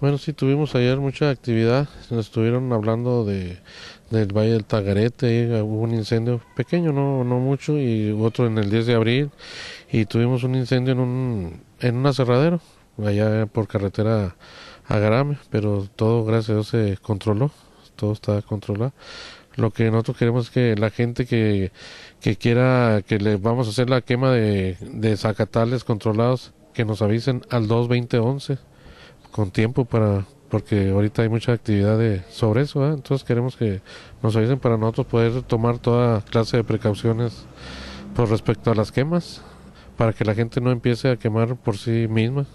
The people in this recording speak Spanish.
Bueno, sí, tuvimos ayer mucha actividad. Nos estuvieron hablando de, del Valle del Tagarete. Hubo un incendio pequeño, no, no mucho, y otro en el 10 de abril. Y tuvimos un incendio en un, en un aserradero, allá por carretera a Garame. Pero todo, gracias a Dios, se controló. Todo está controlado lo que nosotros queremos es que la gente que, quiera que le vamos a hacer la quema de, de Zacatales controlados, que nos avisen al 22011 con tiempo para porque ahorita hay mucha actividad de, sobre eso, ¿eh? entonces queremos que nos avisen para nosotros poder tomar toda clase de precauciones por pues, respecto a las quemas, para que la gente no empiece a quemar por sí misma.